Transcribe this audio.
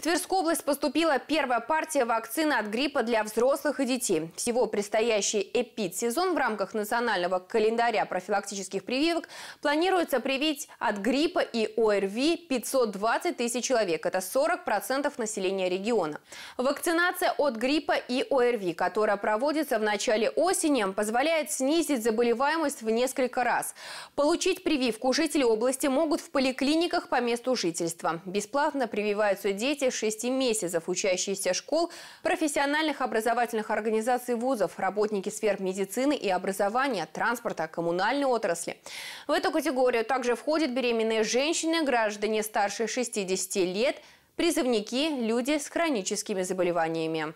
В Тверскую область поступила первая партия вакцины от гриппа для взрослых и детей. Всего предстоящий эпид-сезон в рамках национального календаря профилактических прививок планируется привить от гриппа и ОРВИ 520 тысяч человек. Это 40% населения региона. Вакцинация от гриппа и ОРВИ, которая проводится в начале осени, позволяет снизить заболеваемость в несколько раз. Получить прививку жители области могут в поликлиниках по месту жительства. Бесплатно прививаются дети более 6 месяцев учащиеся школ, профессиональных образовательных организаций вузов, работники сфер медицины и образования, транспорта, коммунальной отрасли. В эту категорию также входят беременные женщины, граждане старше 60 лет, призывники, люди с хроническими заболеваниями.